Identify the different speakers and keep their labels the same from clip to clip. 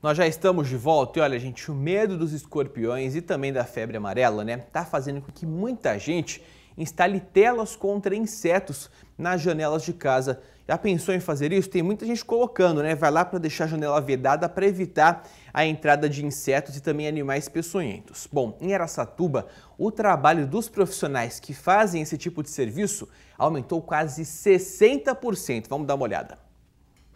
Speaker 1: Nós já estamos de volta e olha, gente, o medo dos escorpiões e também da febre amarela, né, tá fazendo com que muita gente instale telas contra insetos nas janelas de casa. Já pensou em fazer isso? Tem muita gente colocando, né? Vai lá para deixar a janela vedada para evitar a entrada de insetos e também animais peçonhentos. Bom, em Aracatuba, o trabalho dos profissionais que fazem esse tipo de serviço aumentou quase 60%. Vamos dar uma olhada.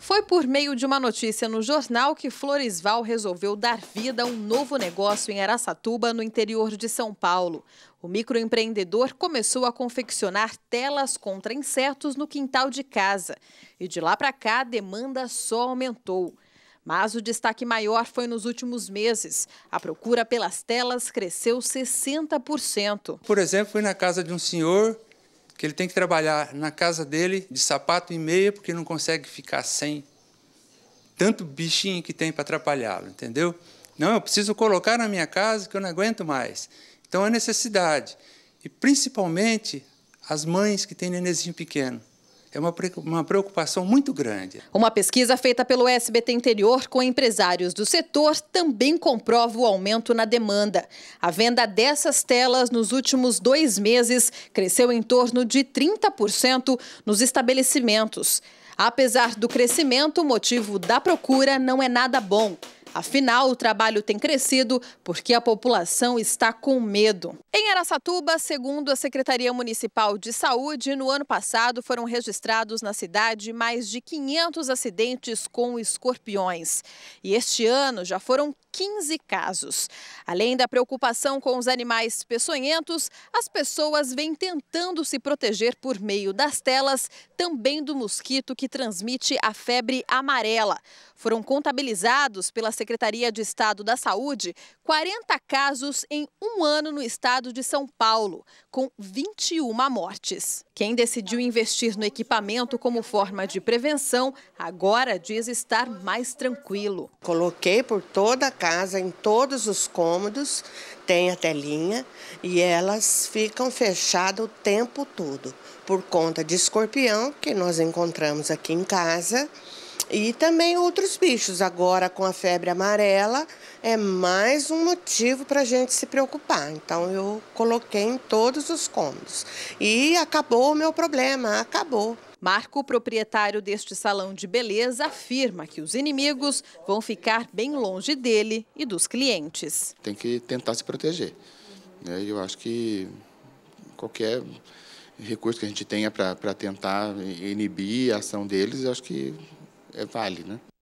Speaker 2: Foi por meio de uma notícia no jornal que Floresval resolveu dar vida a um novo negócio em Araçatuba, no interior de São Paulo. O microempreendedor começou a confeccionar telas contra insetos no quintal de casa. E de lá para cá, a demanda só aumentou. Mas o destaque maior foi nos últimos meses. A procura pelas telas cresceu 60%.
Speaker 3: Por exemplo, fui na casa de um senhor que ele tem que trabalhar na casa dele de sapato e meia, porque não consegue ficar sem tanto bichinho que tem para atrapalhá-lo, entendeu? Não, eu preciso colocar na minha casa que eu não aguento mais. Então é necessidade. E principalmente as mães que têm nenenzinho pequeno. É uma, uma preocupação muito grande.
Speaker 2: Uma pesquisa feita pelo SBT Interior com empresários do setor também comprova o aumento na demanda. A venda dessas telas nos últimos dois meses cresceu em torno de 30% nos estabelecimentos. Apesar do crescimento, o motivo da procura não é nada bom. Afinal, o trabalho tem crescido porque a população está com medo. Em Araçatuba, segundo a Secretaria Municipal de Saúde, no ano passado foram registrados na cidade mais de 500 acidentes com escorpiões. E este ano já foram 15 casos. Além da preocupação com os animais peçonhentos, as pessoas vêm tentando se proteger por meio das telas, também do mosquito que transmite a febre amarela. Foram contabilizados pela Secretaria de Estado da Saúde 40 casos em um ano no estado de São Paulo, com 21 mortes. Quem decidiu investir no equipamento como forma de prevenção, agora diz estar mais tranquilo.
Speaker 4: Coloquei por toda a casa, em todos os cômodos,
Speaker 2: tem a telinha e
Speaker 4: elas ficam fechadas o tempo todo, por conta de escorpião que nós encontramos aqui em casa. E também outros bichos. Agora, com a febre amarela, é mais um motivo para a gente se preocupar. Então, eu
Speaker 2: coloquei em todos os cômodos. E acabou o meu problema, acabou. Marco, proprietário deste salão de beleza, afirma que os inimigos vão ficar bem longe dele e dos clientes.
Speaker 1: Tem que tentar se proteger. Né? Eu acho que qualquer recurso que a gente tenha para tentar inibir a ação deles, eu acho que é, é vale, né?